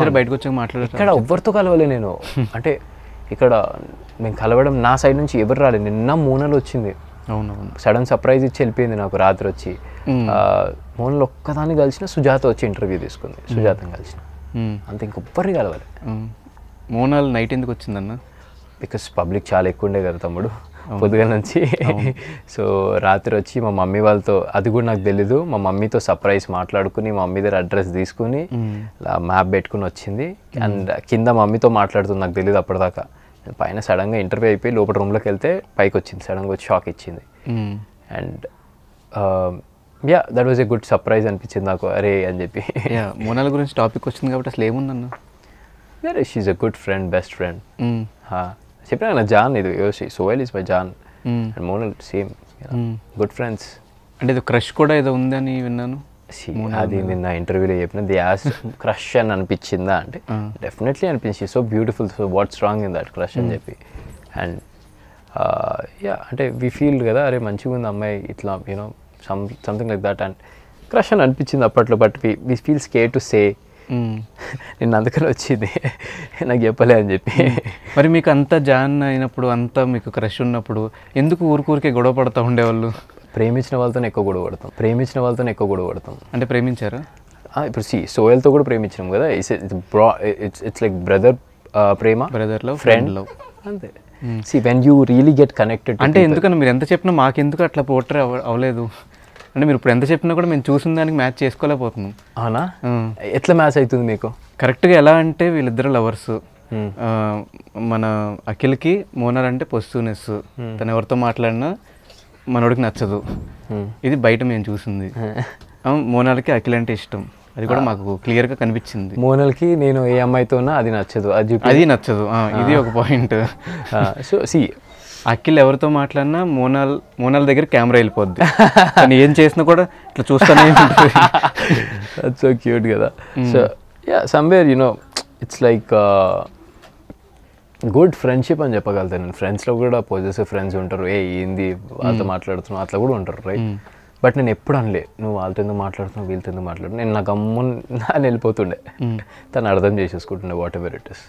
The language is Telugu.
కలిసి బయటకు వచ్చి మాట్లాడారు ఇక్కడ ఎవరితో కలవలే నేను అంటే ఇక్కడ మేము కలవడం నా సైడ్ నుంచి ఎవరు రాలేదు నిన్న మూనలు వచ్చింది అవునవును సడన్ సర్ప్రైజ్ ఇచ్చి వెళ్ళిపోయింది నాకు రాత్రి వచ్చి మూనలు ఒక్కదాన్ని కలిసిన సుజాత వచ్చి ఇంటర్వ్యూ తీసుకుంది సుజాతను కలిసిన అంత ఇంకొబ్బరి కలవాలి మోనాల్ నైట్ ఎందుకు వచ్చిందన్న బికాస్ పబ్లిక్ చాలా ఎక్కువ ఉండే కదా తమ్ముడు పొద్దుగా నుంచి సో రాత్రి వచ్చి మా మమ్మీ వాళ్ళతో అది కూడా నాకు తెలీదు మా మమ్మీతో సర్ప్రైజ్ మాట్లాడుకుని మా మమ్మీ దగ్గర అడ్రస్ తీసుకుని మ్యాప్ పెట్టుకుని వచ్చింది అండ్ కింద మమ్మీతో మాట్లాడుతుంది నాకు తెలియదు అప్పటిదాకా పైన సడన్గా ఇంటర్వ్యూ అయిపోయి లోపల రూమ్లోకి వెళ్తే పైకి వచ్చింది సడన్గా వచ్చి షాక్ ఇచ్చింది and yeah that was a good surprise అనిపించింది నాకు అరే అని చెప్పి మోనాల గురించి టాపిక్ వచ్చింది కాబట్టి అసలు ఏముందన్న షీఈ్ a good friend best friend చెప్పిన జాన్ ఇది యోషి సోయల్ ఇస్ మై జాన్ అండ్ సేమ్ గుడ్ ఫ్రెండ్స్ అంటే ఇది క్రష్ కూడా ఏదో ఉందని విన్నాను అది నిన్న ఇంటర్వ్యూలో చెప్పిన ది యాస్ క్రష్ అని అనిపించిందా అంటే డెఫినెట్లీ అనిపించింది so beautiful so what strong in that crush అని చెప్పి అండ్ యా uh, అంటే వి ఫీల్ కదా అరే మంచిగా ఉంది అమ్మాయి ఇట్లా you know some something like that and crush అని అనిపించింది అప్పట్లో but we we feel scared to say నేను అందుకని వచ్చింది నాకు చెప్పలే అని చెప్పి మరి మీకు అంత జాన్ అయినప్పుడు అంతా మీకు క్రష్ ఉన్నప్పుడు ఎందుకు ఊరికూరికే గొడవ పడతా ఉండేవాళ్ళు ప్రేమించిన వాళ్ళతోనే ఎక్కువ గొడవ పడతాం ప్రేమించిన వాళ్ళతోనే ఎక్కువ గొడవ పడతాం అంటే ప్రేమించారు ఇప్పుడు సి సోయల్తో కూడా ప్రేమించినాం కదా it's bro it's it's like brother ప్రేమ బ్రదర్ ఫ్రెండ్లో ఫ్రెండ్ అంతే see when you really get connected అంటే ఎందుకని మీరు ఎంత చెప్పినా మాకెందుకు అట్లా పోటర్ అవ్వలేదు అంటే మీరు ఇప్పుడు ఎంత చెప్పినా కూడా మేము చూసిన దానికి మ్యాచ్ చేసుకోలేకపోతున్నాం అవునా ఎట్లా మ్యాచ్ అవుతుంది మీకు కరెక్ట్గా ఎలా అంటే వీళ్ళిద్దరు లవర్స్ మన అఖిల్కి మోనర్ అంటే పొస్తునెస్ తను ఎవరితో మాట్లాడినా మనోడికి నచ్చదు ఇది బయట మేము చూసింది మోనాల్కి అఖిల్ అంటే ఇష్టం అది కూడా మాకు క్లియర్గా కనిపించింది మోనల్కి నేను ఏ అమ్మాయితో ఉన్నా అది నచ్చదు అది అది నచ్చదు ఇది ఒక పాయింట్ సో సి అఖిల్ ఎవరితో మాట్లాడినా మోనాల్ మోనాల్ దగ్గర కెమెరా వెళ్ళిపోద్ది కానీ ఏం చేసినా కూడా ఇట్లా చూస్తానే సో క్యూట్ కదా so yeah somewhere you know it's like good friendship అని చెప్పగలుగుతాను నేను ఫ్రెండ్స్లో కూడా పోజెసే ఫ్రెండ్స్ ఉంటారు ఏ ఏంది వాళ్ళతో hmm. మాట్లాడుతున్నావు అట్లా కూడా ఉంటారు రైట్ బట్ hmm. నేను ఎప్పుడు అనలే నువ్వు వాళ్ళతో ఎందుకు మాట్లాడుతున్నావు వీళ్ళతో ఎందుకు మాట్లాడు నేను నా గమ్మున్ వెళ్ళిపోతుండే hmm. తను అర్థం చేసేసుకుంటుండే వాట్ ఎవర్ ఇట్ ఇస్